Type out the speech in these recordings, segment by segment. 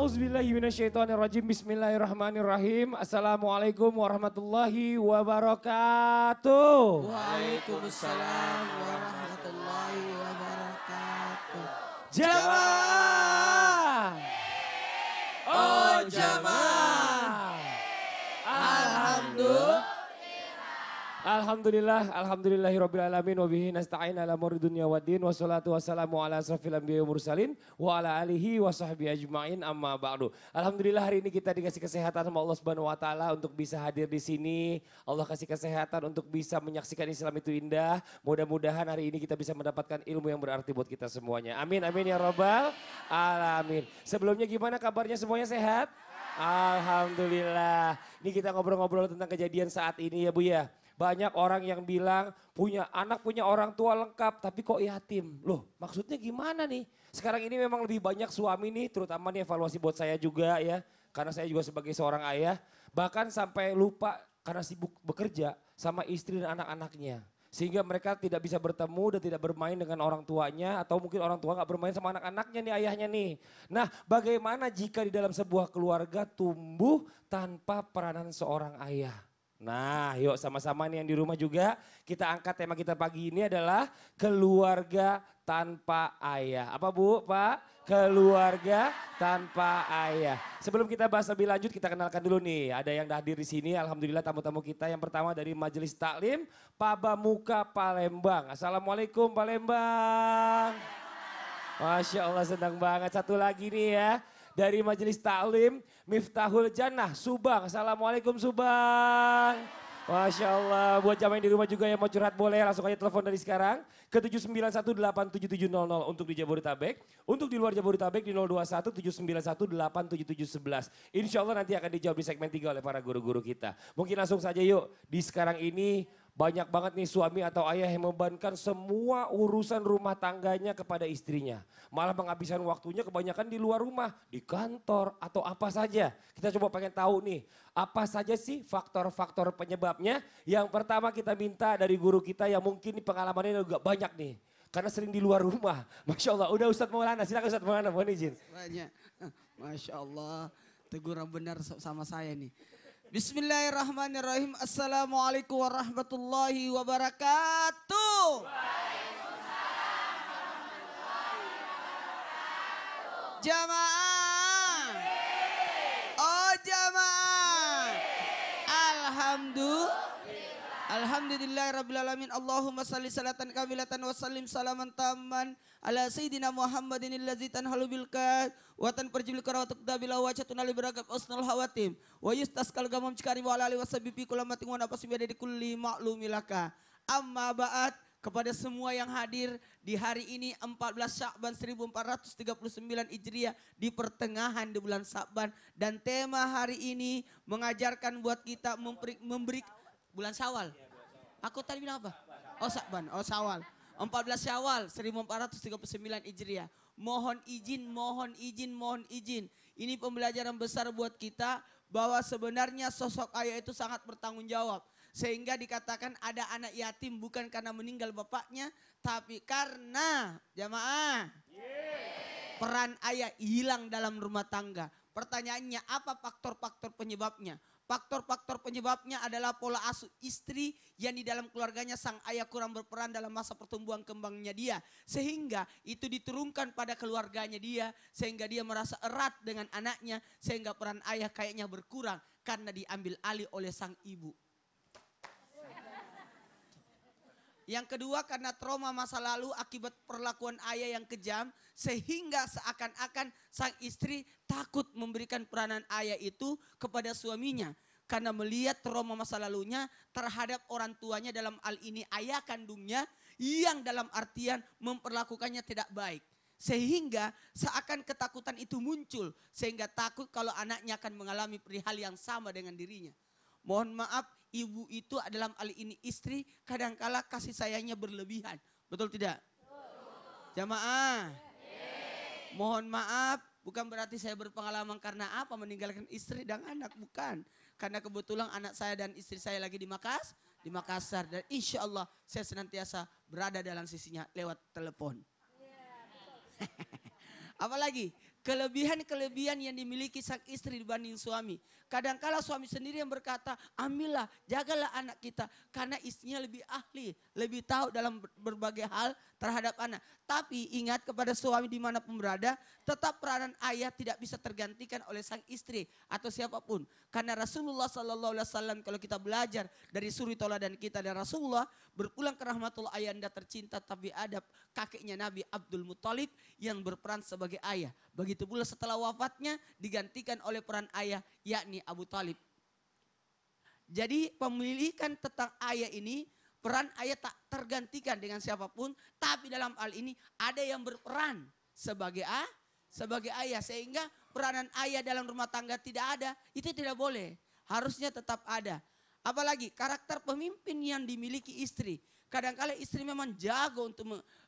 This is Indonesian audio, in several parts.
A'udzubillahiminasyaitonirrojim. Bismillahirrahmanirrahim. Assalamualaikum warahmatullahi wabarakatuh. Waalaikumsalam warahmatullahi wabarakatuh. Jamaah. Oh jamaah. Alhamdulillah. Alhamdulillah, alhamdulillahirrabbilalamin, wabihi wa bihi nasta'in ala umuri dunya waddin wassalatu wassalamu ala asrafil anbiya'i mursalin wa ala alihi wa sahbihi ajmain amma ba'du. Alhamdulillah hari ini kita dikasih kesehatan sama Allah Subhanahu wa taala untuk bisa hadir di sini. Allah kasih kesehatan untuk bisa menyaksikan Islam itu indah. Mudah-mudahan hari ini kita bisa mendapatkan ilmu yang berarti buat kita semuanya. Amin amin ya rabbal alamin. Sebelumnya gimana kabarnya semuanya sehat? Alhamdulillah. Ini kita ngobrol-ngobrol tentang kejadian saat ini ya Bu ya banyak orang yang bilang punya anak, punya orang tua lengkap tapi kok yatim. Loh maksudnya gimana nih? Sekarang ini memang lebih banyak suami nih terutama nih evaluasi buat saya juga ya. Karena saya juga sebagai seorang ayah bahkan sampai lupa karena sibuk bekerja sama istri dan anak-anaknya sehingga mereka tidak bisa bertemu dan tidak bermain dengan orang tuanya atau mungkin orang tua nggak bermain sama anak-anaknya nih ayahnya nih. Nah, bagaimana jika di dalam sebuah keluarga tumbuh tanpa peranan seorang ayah? Nah, yuk sama-sama nih yang di rumah juga kita angkat tema kita pagi ini adalah keluarga tanpa ayah. Apa Bu, Pak? Keluarga tanpa ayah. Sebelum kita bahas lebih lanjut kita kenalkan dulu nih. Ada yang hadir di sini alhamdulillah tamu-tamu kita yang pertama dari Majelis Taklim Muka Palembang. Assalamualaikum Palembang. Masya Allah senang banget. Satu lagi nih ya dari Majelis Taklim Miftahul Jannah Subang. Assalamualaikum Subang. Masya Allah, buat jamaah di rumah juga yang mau curhat boleh langsung aja telepon dari sekarang ke nol untuk di Jabodetabek. Untuk di luar Jabodetabek di 0217918771. Insya Allah nanti akan dijawab di segmen 3 oleh para guru-guru kita. Mungkin langsung saja yuk di sekarang ini banyak banget nih suami atau ayah yang membebankan semua urusan rumah tangganya kepada istrinya. Malah penghabisan waktunya kebanyakan di luar rumah, di kantor atau apa saja. Kita coba pengen tahu nih, apa saja sih faktor-faktor penyebabnya? Yang pertama kita minta dari guru kita yang mungkin pengalamannya juga banyak nih karena sering di luar rumah. Masya Allah. Udah Ustadz Maulana, silakan Ustadz Maulana, mohon izin. Banyak. Eh, Masya Allah, teguran benar sama saya nih. Bismillahirrahmanirrahim. Assalamualaikum warahmatullahi wabarakatuh. wabarakatuh. Jamaah. Oh jamaah. Alhamdulillah. Alamin Allahumma salli salatan kamilatan wa sallim salaman taman Ala Sayyidina Muhammadin illazi tanhalu bilkat Watan perjibil karawatuk dabila wajatun ali beragab usnul hawatim Wa yustas kalgamam cikari wa alali wasabibi kulamatin wa napas biada di kulli maklumilaka Amma ba'at kepada semua yang hadir di hari ini 14 Syakban 1439 Hijriah di pertengahan di bulan Syakban dan tema hari ini mengajarkan buat kita memberi, memberi Iya, bulan Syawal. Aku tadi bilang apa? Oh Saban, oh Syawal. 14 Syawal 1439 Hijriah. Mohon izin, mohon izin, mohon izin. Ini pembelajaran besar buat kita bahwa sebenarnya sosok ayah itu sangat bertanggung jawab. Sehingga dikatakan ada anak yatim bukan karena meninggal bapaknya, tapi karena jamaah. Peran ayah hilang dalam rumah tangga. Pertanyaannya apa faktor-faktor penyebabnya? Faktor-faktor penyebabnya adalah pola asuh istri yang di dalam keluarganya sang ayah kurang berperan dalam masa pertumbuhan kembangnya dia. Sehingga itu diturunkan pada keluarganya dia. Sehingga dia merasa erat dengan anaknya. Sehingga peran ayah kayaknya berkurang karena diambil alih oleh sang ibu. Yang kedua karena trauma masa lalu akibat perlakuan ayah yang kejam sehingga seakan-akan sang istri takut memberikan peranan ayah itu kepada suaminya karena melihat trauma masa lalunya terhadap orang tuanya dalam hal ini ayah kandungnya yang dalam artian memperlakukannya tidak baik. Sehingga seakan ketakutan itu muncul sehingga takut kalau anaknya akan mengalami perihal yang sama dengan dirinya. Mohon maaf ibu itu dalam hal ini istri kadangkala kasih sayangnya berlebihan. Betul tidak? Jamaah. Mohon maaf, bukan berarti saya berpengalaman karena apa meninggalkan istri dan anak, bukan. Karena kebetulan anak saya dan istri saya lagi di Makas, di Makassar dan insya Allah saya senantiasa berada dalam sisinya lewat telepon. Iya, Apalagi kelebihan-kelebihan yang dimiliki sang istri dibanding suami. Kadangkala suami sendiri yang berkata, ambillah, jagalah anak kita. Karena istrinya lebih ahli, lebih tahu dalam berbagai hal terhadap anak. Tapi ingat kepada suami dimanapun berada, tetap peranan ayah tidak bisa tergantikan oleh sang istri atau siapapun. Karena Rasulullah Sallallahu Alaihi Wasallam kalau kita belajar dari suri toladan kita dan Rasulullah berpulang ke rahmatullah anda tercinta tapi ada kakeknya Nabi Abdul Muthalib yang berperan sebagai ayah. Begitu pula setelah wafatnya digantikan oleh peran ayah yakni Abu Talib. Jadi pemilikan tentang ayah ini Peran ayah tak tergantikan dengan siapapun, tapi dalam hal ini ada yang berperan sebagai A, sebagai ayah sehingga peranan ayah dalam rumah tangga tidak ada, itu tidak boleh. Harusnya tetap ada. Apalagi karakter pemimpin yang dimiliki istri. kadang -kadang istri memang jago untuk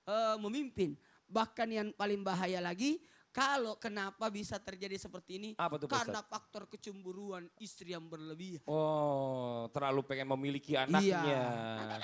eh, memimpin. Bahkan yang paling bahaya lagi, kalau kenapa bisa terjadi seperti ini? Apa tuh, Karena Ustaz? faktor kecemburuan istri yang berlebihan. Oh, terlalu pengen memiliki anaknya. Iya.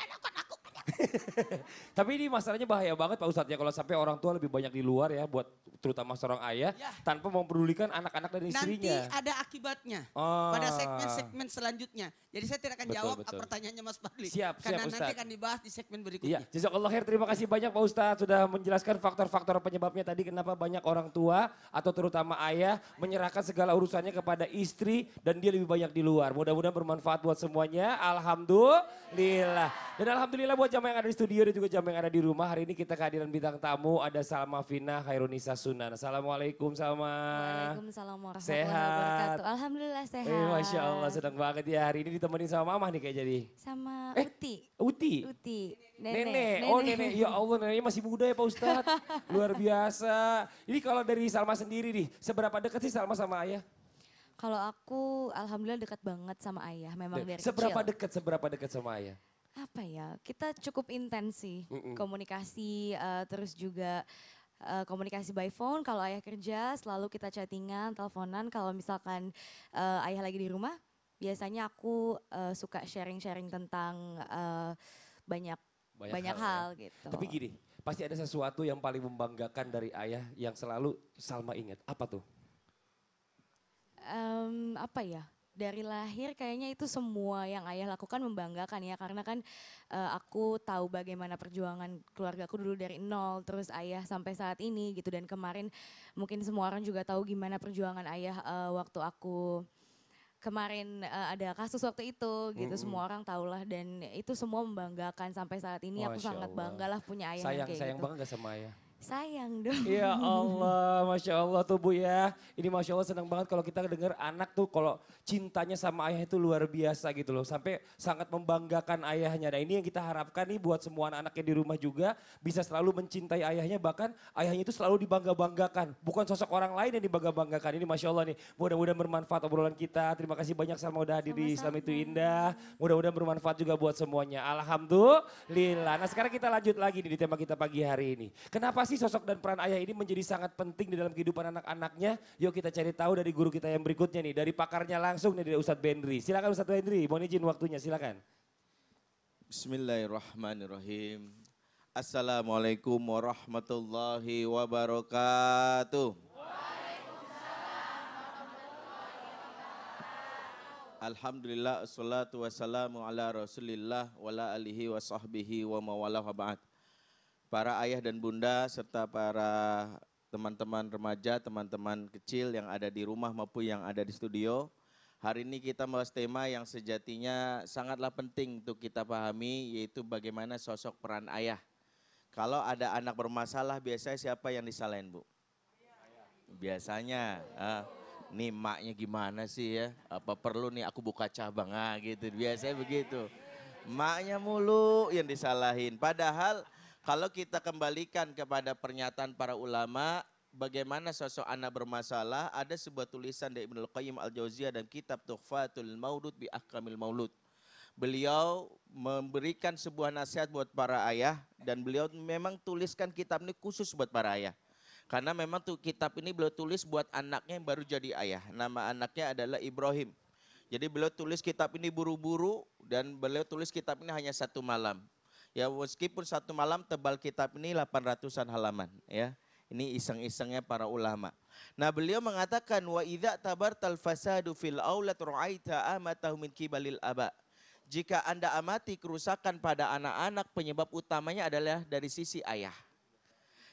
Anak-anak Tapi ini masalahnya bahaya banget Pak Ustadz ya kalau sampai orang tua lebih banyak di luar ya buat terutama seorang ayah ya. tanpa memperdulikan anak-anak dan istrinya. Nanti ada akibatnya oh. pada segmen-segmen selanjutnya. Jadi saya tidak akan betul, jawab betul. pertanyaannya Mas Fadli. Siap, Karena siap, nanti akan dibahas di segmen berikutnya. Ya. Jazakallah khair, terima kasih banyak Pak Ustadz sudah menjelaskan faktor-faktor penyebabnya tadi kenapa banyak orang tua atau terutama ayah menyerahkan segala urusannya kepada istri dan dia lebih banyak di luar. Mudah-mudahan bermanfaat buat semuanya. Alhamdulillah. Dan alhamdulillah buat jam yang ada di studio dan juga jam yang ada di rumah. Hari ini kita kehadiran bintang tamu ada Salma Fina, Khairunisa Sunan. Assalamualaikum Salma. Waalaikumsalam warahmatullahi wabarakatuh. Alhamdulillah sehat. Eh, Masya Allah senang banget ya. Hari ini ditemani sama mama nih kayak jadi. Sama eh, Uti. Uti? Uti. Nenek. nenek. Oh nenek. Ya Allah neneknya masih muda ya Pak Ustadz. Luar biasa. Jadi kalau dari Salma sendiri nih. Seberapa dekat sih Salma sama ayah? Kalau aku alhamdulillah dekat banget sama ayah. Memang dari Seberapa kecil. dekat, seberapa dekat sama ayah? apa ya kita cukup intens sih komunikasi uh, terus juga uh, komunikasi by phone kalau ayah kerja selalu kita chattingan teleponan kalau misalkan uh, ayah lagi di rumah biasanya aku uh, suka sharing-sharing tentang uh, banyak banyak, banyak hal, ya. hal ya. gitu tapi gini pasti ada sesuatu yang paling membanggakan dari ayah yang selalu Salma ingat apa tuh um, apa ya dari lahir kayaknya itu semua yang ayah lakukan membanggakan ya karena kan uh, aku tahu bagaimana perjuangan keluarga aku dulu dari nol terus ayah sampai saat ini gitu dan kemarin mungkin semua orang juga tahu gimana perjuangan ayah uh, waktu aku kemarin uh, ada kasus waktu itu gitu mm -hmm. semua orang tahulah dan itu semua membanggakan sampai saat ini Masya aku sangat Allah. banggalah punya ayah sayang kayak sayang gitu. banget sama ayah Sayang dong. Ya Allah, Masya Allah tuh Bu ya. Ini Masya Allah senang banget kalau kita dengar anak tuh kalau cintanya sama ayah itu luar biasa gitu loh. Sampai sangat membanggakan ayahnya. Nah ini yang kita harapkan nih buat semua anak yang di rumah juga bisa selalu mencintai ayahnya. Bahkan ayahnya itu selalu dibangga-banggakan. Bukan sosok orang lain yang dibangga-banggakan. Ini Masya Allah nih, mudah-mudahan bermanfaat obrolan kita. Terima kasih banyak sama udah hadir di Islam itu indah. Mudah-mudahan bermanfaat juga buat semuanya. Alhamdulillah. Nah sekarang kita lanjut lagi nih di tema kita pagi hari ini. Kenapa sih sosok dan peran ayah ini menjadi sangat penting di dalam kehidupan anak-anaknya? Yuk kita cari tahu dari guru kita yang berikutnya nih, dari pakarnya langsung nih dari Ustadz Bendri. Silakan Ustadz Bendri, mohon izin waktunya, silakan. Bismillahirrahmanirrahim. Assalamualaikum warahmatullahi wabarakatuh. Alhamdulillah, assalatu wassalamu ala rasulillah wa ala alihi wa sahbihi wa mawala wa ba'd para ayah dan bunda serta para teman-teman remaja, teman-teman kecil yang ada di rumah maupun yang ada di studio. Hari ini kita membahas tema yang sejatinya sangatlah penting untuk kita pahami yaitu bagaimana sosok peran ayah. Kalau ada anak bermasalah biasanya siapa yang disalahin Bu? Biasanya. Uh, nih maknya gimana sih ya? Apa perlu nih aku buka cabang ah gitu. Biasanya begitu. Maknya mulu yang disalahin. Padahal kalau kita kembalikan kepada pernyataan para ulama, bagaimana sosok anak bermasalah, ada sebuah tulisan dari Ibnu Qayyim Al-Jauziyah dan kitab Tuhfatul Maulud bi Ahkamil Maulud. Beliau memberikan sebuah nasihat buat para ayah dan beliau memang tuliskan kitab ini khusus buat para ayah. Karena memang tuh kitab ini beliau tulis buat anaknya yang baru jadi ayah. Nama anaknya adalah Ibrahim. Jadi beliau tulis kitab ini buru-buru dan beliau tulis kitab ini hanya satu malam. Ya meskipun satu malam tebal kitab ini 800-an halaman ya. Ini iseng-isengnya para ulama. Nah beliau mengatakan wa idza tabartal fasadu fil aulat ra'aita amatahu min kibalil aba. Jika Anda amati kerusakan pada anak-anak penyebab utamanya adalah dari sisi ayah.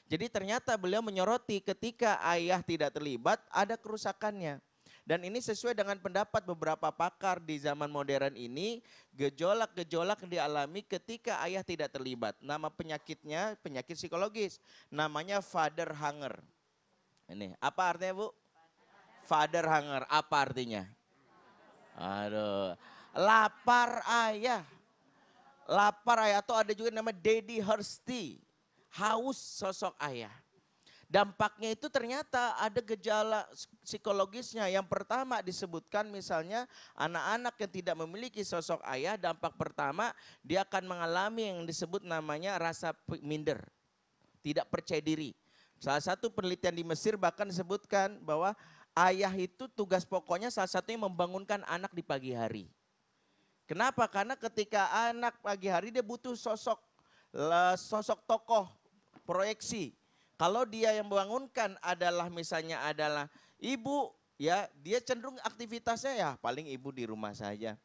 Jadi ternyata beliau menyoroti ketika ayah tidak terlibat ada kerusakannya. Dan ini sesuai dengan pendapat beberapa pakar di zaman modern ini, gejolak-gejolak dialami ketika ayah tidak terlibat. Nama penyakitnya penyakit psikologis, namanya father hunger. Ini apa artinya Bu? Father hunger, apa artinya? Aduh, lapar ayah. Lapar ayah atau ada juga nama daddy thirsty, haus sosok ayah. Dampaknya itu ternyata ada gejala psikologisnya. Yang pertama disebutkan misalnya anak-anak yang tidak memiliki sosok ayah, dampak pertama dia akan mengalami yang disebut namanya rasa minder. Tidak percaya diri. Salah satu penelitian di Mesir bahkan disebutkan bahwa ayah itu tugas pokoknya salah satunya membangunkan anak di pagi hari. Kenapa? Karena ketika anak pagi hari dia butuh sosok sosok tokoh proyeksi kalau dia yang membangunkan adalah misalnya adalah ibu ya, dia cenderung aktivitasnya ya paling ibu di rumah saja.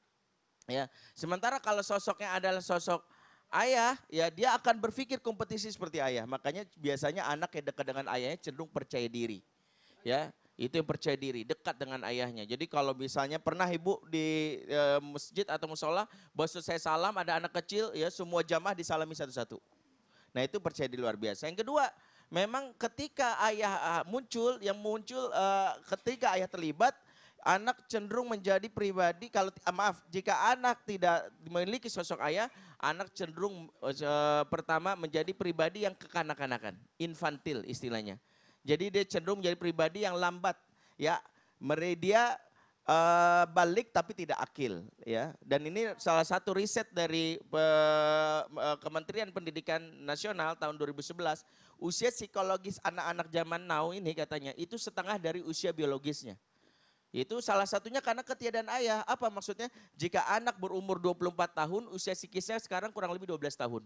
Ya. Sementara kalau sosoknya adalah sosok ayah, ya dia akan berpikir kompetisi seperti ayah. Makanya biasanya anak yang dekat dengan ayahnya cenderung percaya diri. Ya, itu yang percaya diri, dekat dengan ayahnya. Jadi kalau misalnya pernah ibu di e, masjid atau musola, bos saya salam ada anak kecil, ya semua jamaah disalami satu-satu. Nah itu percaya di luar biasa. Yang kedua, memang ketika ayah ah, muncul, yang muncul eh, ketika ayah terlibat, anak cenderung menjadi pribadi kalau ah, maaf jika anak tidak memiliki sosok ayah anak cenderung eh, pertama menjadi pribadi yang kekanak-kanakan infantil istilahnya jadi dia cenderung menjadi pribadi yang lambat ya meredia. Uh, balik tapi tidak akil ya dan ini salah satu riset dari uh, Kementerian Pendidikan Nasional tahun 2011 usia psikologis anak-anak zaman now ini katanya itu setengah dari usia biologisnya itu salah satunya karena ketiadaan ayah apa maksudnya jika anak berumur 24 tahun usia psikisnya sekarang kurang lebih 12 tahun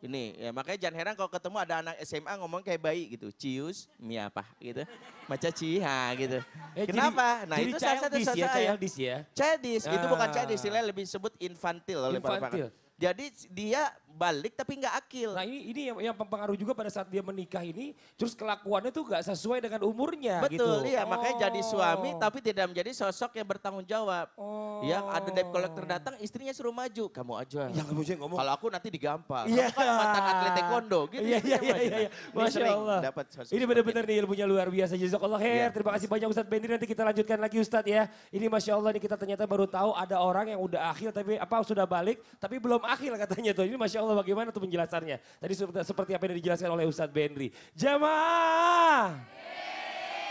ini ya makanya jangan heran kalau ketemu ada anak SMA ngomong kayak bayi gitu. Cius, mi apa gitu. Maca ciha gitu. Eh, Kenapa? Jadi, nah, jadi itu salah satu ya, ya, childish ya. Childish, ah. itu bukan ah. childish, istilahnya lebih sebut infantil oleh para pakar. Jadi dia balik tapi nggak akil. Nah ini, ini yang, yang mempengaruhi juga pada saat dia menikah ini, terus kelakuannya tuh nggak sesuai dengan umurnya Betul, gitu. Betul, iya oh. makanya jadi oh. suami tapi tidak menjadi sosok yang bertanggung jawab. Oh. Ya ada debt collector datang, istrinya suruh maju, kamu aja. Ya, kamu ngomong. Kalau aku nanti digampar. Iya. Yeah. Kan mantan atlet taekwondo gitu. Iya, iya, iya, iya, Masya Allah. Dapat ini benar-benar nih ilmunya luar biasa. Jazakallah khair. Yeah. Terima kasih banyak Ustadz Bendri Nanti kita lanjutkan lagi Ustadz ya. Ini Masya Allah nih kita ternyata baru tahu ada orang yang udah akhir tapi apa sudah balik tapi belum akhir katanya tuh. Ini Masya Allah Allah bagaimana tuh penjelasannya? Tadi seperti, seperti apa yang dijelaskan oleh Ustadz Benri. Jamaah.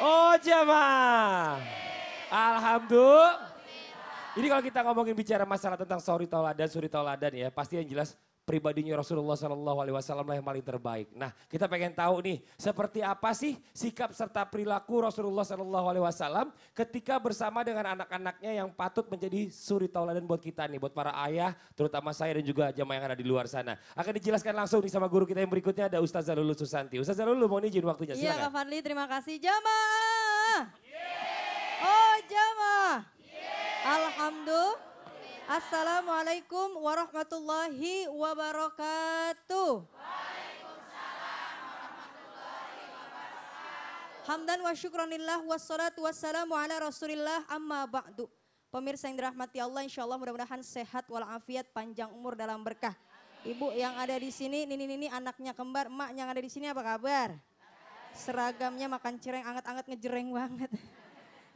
Oh jamaah. Alhamdulillah. Ini kalau kita ngomongin bicara masalah tentang suri tauladan, suri tauladan ya. Pasti yang jelas pribadinya Rasulullah Shallallahu Alaihi Wasallam yang paling terbaik. Nah, kita pengen tahu nih, seperti apa sih sikap serta perilaku Rasulullah Shallallahu Alaihi Wasallam ketika bersama dengan anak-anaknya yang patut menjadi suri tauladan buat kita nih, buat para ayah, terutama saya dan juga jamaah yang ada di luar sana. Akan dijelaskan langsung nih sama guru kita yang berikutnya ada Ustazah Lulu Susanti. Ustazah Lulu mau izin waktunya, Iya Kak Fadli, terima kasih. Jamaah! Oh jamaah! Alhamdulillah. Assalamualaikum warahmatullahi wabarakatuh. Waalaikumsalam warahmatullahi wabarakatuh. Hamdan wa syukronillah wassalatu wassalamu ala rasulillah amma ba'du. Pemirsa yang dirahmati Allah insya Allah mudah-mudahan sehat walafiat panjang umur dalam berkah. Ibu yang ada di sini, nini-nini anaknya kembar, mak yang ada di sini apa kabar? Seragamnya makan cireng anget-anget ngejereng banget.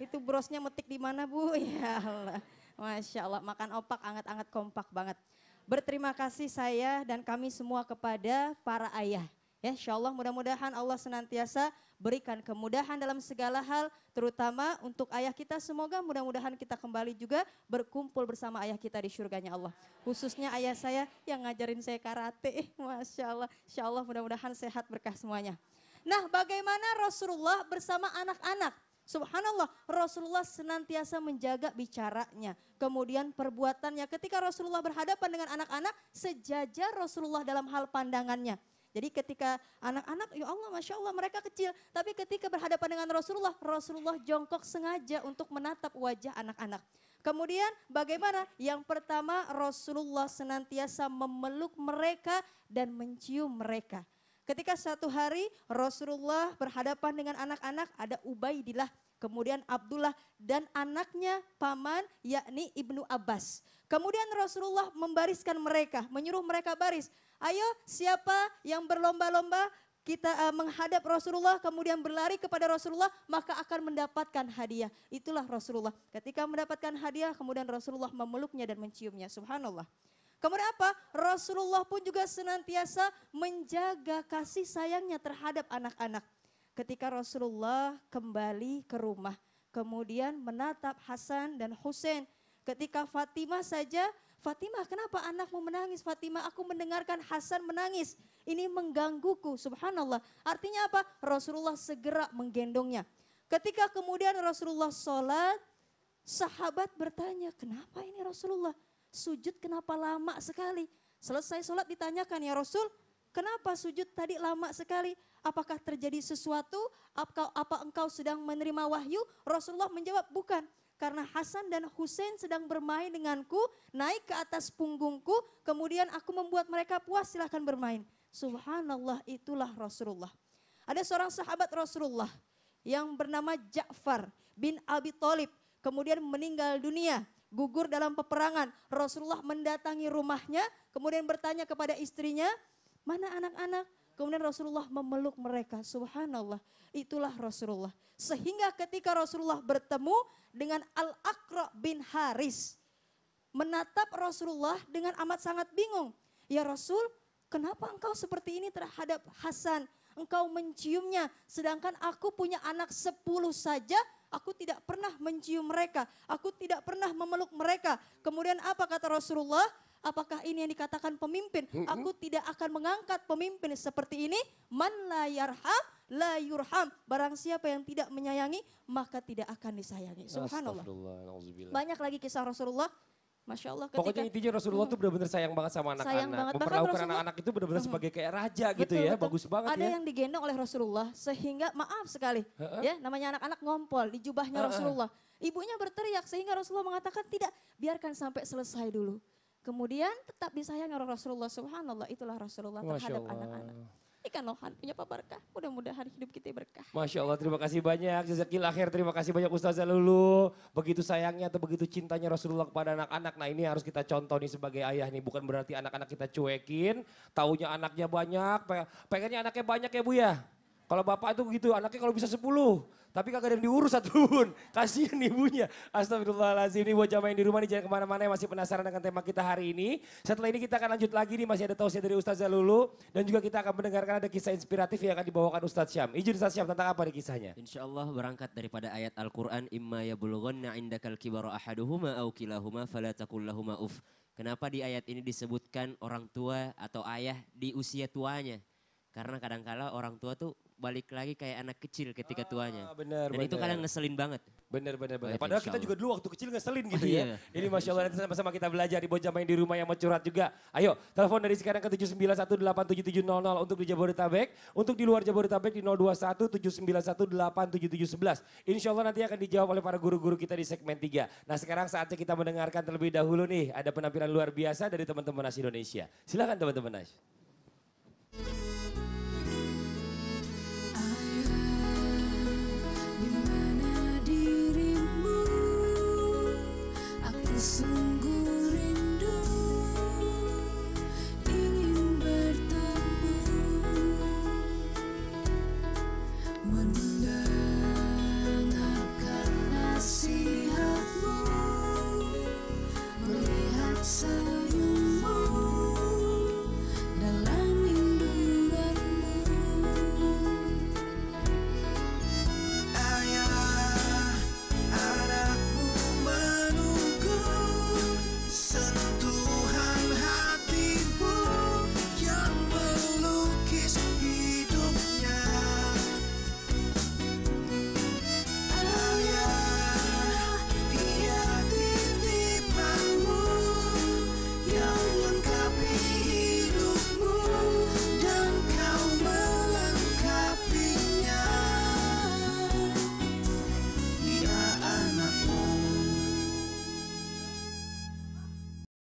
Itu brosnya metik di mana bu? Ya Allah. Masya Allah, makan opak anget-anget kompak banget. Berterima kasih saya dan kami semua kepada para ayah. Ya, insya Allah mudah-mudahan Allah senantiasa berikan kemudahan dalam segala hal, terutama untuk ayah kita. Semoga mudah-mudahan kita kembali juga berkumpul bersama ayah kita di surganya Allah. Khususnya ayah saya yang ngajarin saya karate. Masya Allah, insya Allah mudah-mudahan sehat berkah semuanya. Nah bagaimana Rasulullah bersama anak-anak? Subhanallah, Rasulullah senantiasa menjaga bicaranya. Kemudian perbuatannya ketika Rasulullah berhadapan dengan anak-anak, sejajar Rasulullah dalam hal pandangannya. Jadi ketika anak-anak, ya Allah, Masya Allah mereka kecil. Tapi ketika berhadapan dengan Rasulullah, Rasulullah jongkok sengaja untuk menatap wajah anak-anak. Kemudian bagaimana? Yang pertama Rasulullah senantiasa memeluk mereka dan mencium mereka. Ketika satu hari Rasulullah berhadapan dengan anak-anak, ada Ubaidillah, kemudian Abdullah dan anaknya paman yakni Ibnu Abbas. Kemudian Rasulullah membariskan mereka, menyuruh mereka baris. Ayo siapa yang berlomba-lomba kita uh, menghadap Rasulullah kemudian berlari kepada Rasulullah maka akan mendapatkan hadiah. Itulah Rasulullah. Ketika mendapatkan hadiah kemudian Rasulullah memeluknya dan menciumnya. Subhanallah. Kemudian apa? Rasulullah pun juga senantiasa menjaga kasih sayangnya terhadap anak-anak. Ketika Rasulullah kembali ke rumah, kemudian menatap Hasan dan Hussein. Ketika Fatimah saja, Fatimah kenapa anakmu menangis? Fatimah aku mendengarkan Hasan menangis. Ini menggangguku, subhanallah. Artinya apa? Rasulullah segera menggendongnya. Ketika kemudian Rasulullah sholat, sahabat bertanya, kenapa ini Rasulullah? sujud kenapa lama sekali? Selesai sholat ditanyakan ya Rasul, kenapa sujud tadi lama sekali? Apakah terjadi sesuatu? Apa, apa engkau sedang menerima wahyu? Rasulullah menjawab, bukan. Karena Hasan dan Hussein sedang bermain denganku, naik ke atas punggungku, kemudian aku membuat mereka puas, silahkan bermain. Subhanallah itulah Rasulullah. Ada seorang sahabat Rasulullah yang bernama Ja'far bin Abi Talib, kemudian meninggal dunia gugur dalam peperangan. Rasulullah mendatangi rumahnya, kemudian bertanya kepada istrinya, mana anak-anak? Kemudian Rasulullah memeluk mereka. Subhanallah, itulah Rasulullah. Sehingga ketika Rasulullah bertemu dengan Al-Aqra bin Haris. Menatap Rasulullah dengan amat sangat bingung. Ya Rasul, kenapa engkau seperti ini terhadap Hasan? Engkau menciumnya, sedangkan aku punya anak sepuluh saja Aku tidak pernah mencium mereka. Aku tidak pernah memeluk mereka. Kemudian apa kata Rasulullah? Apakah ini yang dikatakan pemimpin? Aku tidak akan mengangkat pemimpin seperti ini. Man la yarham la yurham. Barang siapa yang tidak menyayangi maka tidak akan disayangi. Subhanallah. Banyak lagi kisah Rasulullah Masya Allah ketika, Pokoknya intinya Rasulullah hmm, tuh benar-benar sayang banget sama anak-anak. Sayang banget. Memperlakukan anak-anak itu benar-benar hmm, sebagai kayak raja gitu betul, gitu ya. Betul. Bagus banget Ada ya. yang digendong oleh Rasulullah sehingga maaf sekali uh -uh. ya namanya anak-anak ngompol di jubahnya uh -uh. Rasulullah. Ibunya berteriak sehingga Rasulullah mengatakan tidak biarkan sampai selesai dulu. Kemudian tetap disayang oleh Rasulullah subhanallah itulah Rasulullah terhadap anak-anak kan loh punya apa berkah. Mudah-mudahan hidup kita berkah. Masya Allah, terima kasih banyak. Jazakil akhir, terima kasih banyak Ustazah Lulu. Begitu sayangnya atau begitu cintanya Rasulullah kepada anak-anak. Nah ini harus kita contoh nih sebagai ayah nih. Bukan berarti anak-anak kita cuekin, Tahunya anaknya banyak, pengennya anaknya banyak ya Bu ya. Kalau bapak itu begitu anaknya kalau bisa sepuluh. Tapi kagak ada yang diurus satu pun. Kasihan ibunya. Astagfirullahaladzim. Ini buat jamaah yang di rumah nih jangan kemana-mana yang masih penasaran dengan tema kita hari ini. Setelah ini kita akan lanjut lagi nih masih ada tausiah dari Ustaz Zalulu. Dan juga kita akan mendengarkan ada kisah inspiratif yang akan dibawakan Ustaz Syam. Ijin Ustaz Syam tentang apa nih kisahnya? Insya Allah berangkat daripada ayat Al-Quran. Imma yabulughanna indakal kibara ahaduhuma au kilahuma falatakullahuma uf. Kenapa di ayat ini disebutkan orang tua atau ayah di usia tuanya? Karena kadangkala orang tua tuh balik lagi kayak anak kecil ketika ah, tuanya. Ah, bener, Dan bener. itu kadang ngeselin banget. Bener bener bener. Padahal kita juga dulu waktu kecil ngeselin oh, gitu oh, ya. Ini masya Allah nanti sama-sama kita belajar di Bojama yang di rumah yang mau curhat juga. Ayo telepon dari sekarang ke 7918770 untuk di Jabodetabek, untuk di luar Jabodetabek di 0217918771. Insya Allah nanti akan dijawab oleh para guru-guru kita di segmen 3. Nah sekarang saatnya kita mendengarkan terlebih dahulu nih ada penampilan luar biasa dari teman-teman Nas Indonesia. silahkan teman-teman Nas.